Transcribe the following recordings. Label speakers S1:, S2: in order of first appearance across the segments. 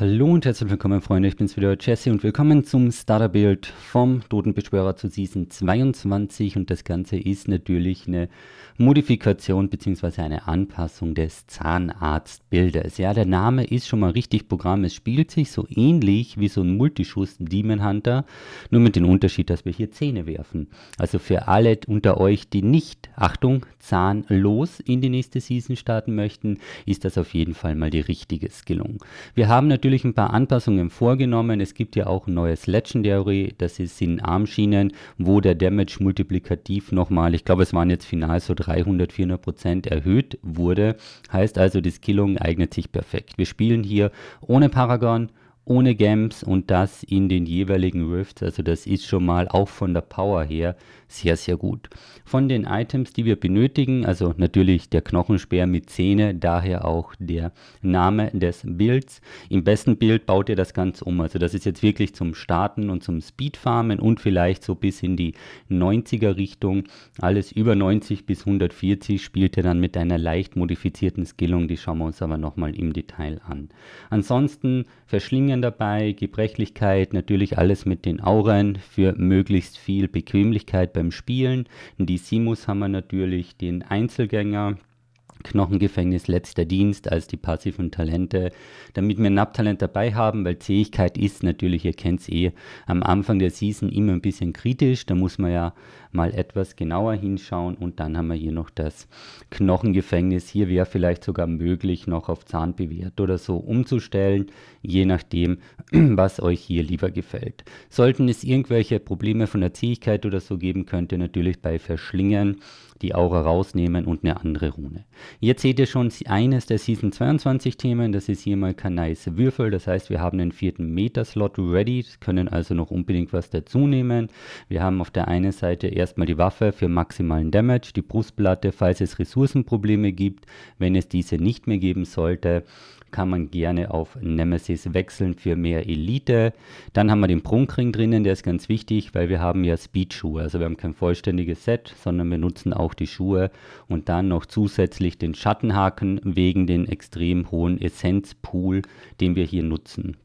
S1: Hallo und herzlich willkommen, Freunde. Ich bin's wieder, Jesse, und willkommen zum Starterbild vom Totenbeschwörer zu Season 22. Und das Ganze ist natürlich eine Modifikation bzw. eine Anpassung des Zahnarztbildes. Ja, der Name ist schon mal richtig Programm. Es spielt sich so ähnlich wie so ein Multischuss Demon Hunter, nur mit dem Unterschied, dass wir hier Zähne werfen. Also für alle unter euch, die nicht, Achtung, zahnlos in die nächste Season starten möchten, ist das auf jeden Fall mal die richtige Skillung. Wir haben natürlich natürlich ein paar Anpassungen vorgenommen. Es gibt ja auch ein neues Legendary, das ist in Armschienen, wo der Damage multiplikativ nochmal, ich glaube es waren jetzt final so 300, 400 Prozent erhöht wurde. Heißt also, die Skillung eignet sich perfekt. Wir spielen hier ohne Paragon, ohne Games und das in den jeweiligen Rifts. Also das ist schon mal auch von der Power her sehr, sehr gut. Von den Items, die wir benötigen, also natürlich der Knochenspeer mit Zähne, daher auch der Name des Builds. Im besten Bild baut ihr das Ganze um. Also das ist jetzt wirklich zum Starten und zum Speedfarmen und vielleicht so bis in die 90er Richtung. Alles über 90 bis 140 spielt ihr dann mit einer leicht modifizierten Skillung. Die schauen wir uns aber nochmal im Detail an. Ansonsten verschlingen Bewegungen dabei, Gebrechlichkeit, natürlich alles mit den Auren für möglichst viel Bequemlichkeit beim Spielen. Die Simus haben wir natürlich, den Einzelgänger, Knochengefängnis letzter Dienst als die passiven Talente, damit wir ein Nab-Talent dabei haben, weil Zähigkeit ist natürlich, ihr kennt es eh, am Anfang der Season immer ein bisschen kritisch, da muss man ja mal etwas genauer hinschauen und dann haben wir hier noch das Knochengefängnis. Hier wäre vielleicht sogar möglich, noch auf Zahnbewehrt oder so umzustellen, je nachdem, was euch hier lieber gefällt. Sollten es irgendwelche Probleme von der Zähigkeit oder so geben, könnt ihr natürlich bei Verschlingen die Aura rausnehmen und eine andere Rune. Jetzt seht ihr schon eines der Season 22 Themen, das ist hier mal Kanais Würfel, das heißt wir haben den vierten Metaslot ready, können also noch unbedingt was dazu nehmen. Wir haben auf der einen Seite erstmal die Waffe für maximalen Damage, die Brustplatte, falls es Ressourcenprobleme gibt. Wenn es diese nicht mehr geben sollte, kann man gerne auf Nemesis wechseln für mehr Elite. Dann haben wir den Prunkring drinnen, der ist ganz wichtig, weil wir haben ja Speedschuhe. Also wir haben kein vollständiges Set, sondern wir nutzen auch die Schuhe und dann noch zusätzlich den Schattenhaken wegen den extrem hohen Essenzpool, den wir hier nutzen.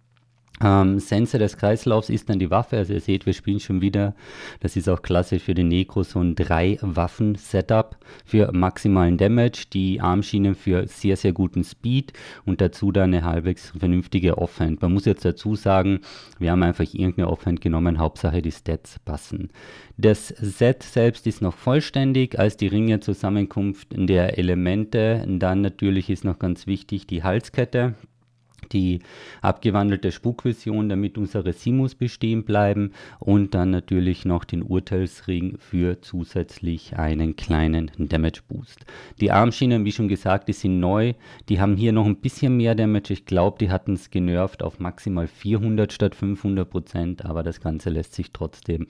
S1: Ähm, Sensor des Kreislaufs ist dann die Waffe. Also ihr seht, wir spielen schon wieder, das ist auch klassisch für den Negro, so ein Drei-Waffen-Setup für maximalen Damage, die Armschienen für sehr, sehr guten Speed und dazu dann eine halbwegs vernünftige Offhand. Man muss jetzt dazu sagen, wir haben einfach irgendeine Offhand genommen, Hauptsache die Stats passen. Das Set selbst ist noch vollständig, als die Ringe Zusammenkunft der Elemente. Dann natürlich ist noch ganz wichtig die Halskette die abgewandelte Spukvision, damit unsere Simus bestehen bleiben und dann natürlich noch den Urteilsring für zusätzlich einen kleinen Damage Boost. Die Armschienen, wie schon gesagt, die sind neu. Die haben hier noch ein bisschen mehr Damage. Ich glaube, die hatten es genervt auf maximal 400 statt 500 Prozent, aber das Ganze lässt sich trotzdem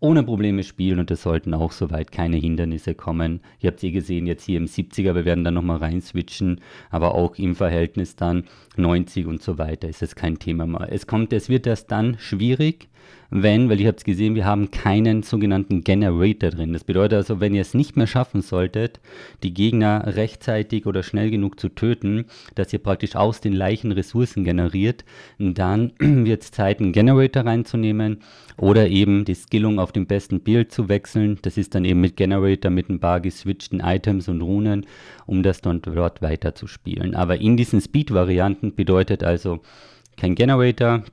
S1: ohne Probleme spielen und es sollten auch soweit keine Hindernisse kommen. Ihr habt es eh gesehen, jetzt hier im 70er, wir werden da nochmal rein switchen, aber auch im Verhältnis dann 90 und so weiter ist es kein Thema mehr. Es kommt, es wird erst dann schwierig, wenn, weil ich habe es gesehen, wir haben keinen sogenannten Generator drin. Das bedeutet also, wenn ihr es nicht mehr schaffen solltet, die Gegner rechtzeitig oder schnell genug zu töten, dass ihr praktisch aus den Leichen Ressourcen generiert, dann wird es Zeit, einen Generator reinzunehmen oder eben die Skillung auf dem besten Bild zu wechseln. Das ist dann eben mit Generator, mit ein paar geswitchten Items und Runen, um das dann dort weiter zu spielen. Aber in diesen Speed-Varianten bedeutet also kein Generator,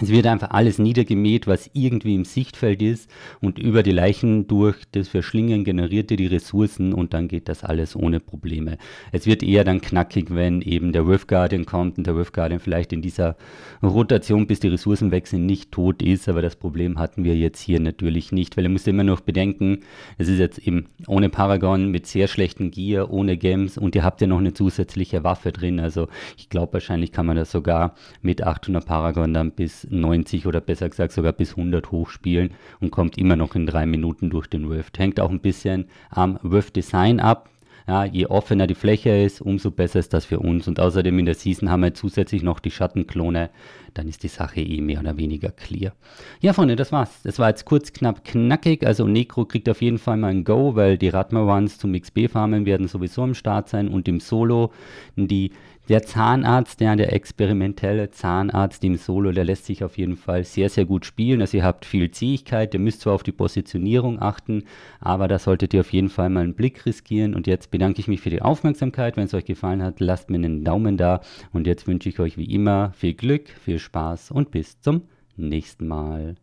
S1: es wird einfach alles niedergemäht, was irgendwie im Sichtfeld ist und über die Leichen durch das Verschlingen generiert ihr die Ressourcen und dann geht das alles ohne Probleme. Es wird eher dann knackig, wenn eben der Wolf Guardian kommt und der Wolf Guardian vielleicht in dieser Rotation, bis die Ressourcen weg sind, nicht tot ist, aber das Problem hatten wir jetzt hier natürlich nicht, weil ihr müsst immer noch bedenken, es ist jetzt eben ohne Paragon, mit sehr schlechten Gear, ohne Gems und ihr habt ja noch eine zusätzliche Waffe drin, also ich glaube wahrscheinlich kann man das sogar mit 800 Paragon dann bis 90 oder besser gesagt sogar bis 100 hochspielen und kommt immer noch in drei Minuten durch den Rift. Hängt auch ein bisschen am Rift-Design ab. Ja, je offener die Fläche ist, umso besser ist das für uns. Und außerdem in der Season haben wir zusätzlich noch die Schattenklone. Dann ist die Sache eh mehr oder weniger clear. Ja, Freunde, das war's. Das war jetzt kurz, knapp, knackig. Also Necro kriegt auf jeden Fall mal ein Go, weil die ratma zum XP-Farmen werden sowieso am Start sein. Und im Solo, die der Zahnarzt, ja, der experimentelle Zahnarzt im Solo, der lässt sich auf jeden Fall sehr, sehr gut spielen. Also ihr habt viel Zähigkeit, ihr müsst zwar auf die Positionierung achten, aber da solltet ihr auf jeden Fall mal einen Blick riskieren. Und jetzt bedanke ich mich für die Aufmerksamkeit. Wenn es euch gefallen hat, lasst mir einen Daumen da. Und jetzt wünsche ich euch wie immer viel Glück, viel Spaß und bis zum nächsten Mal.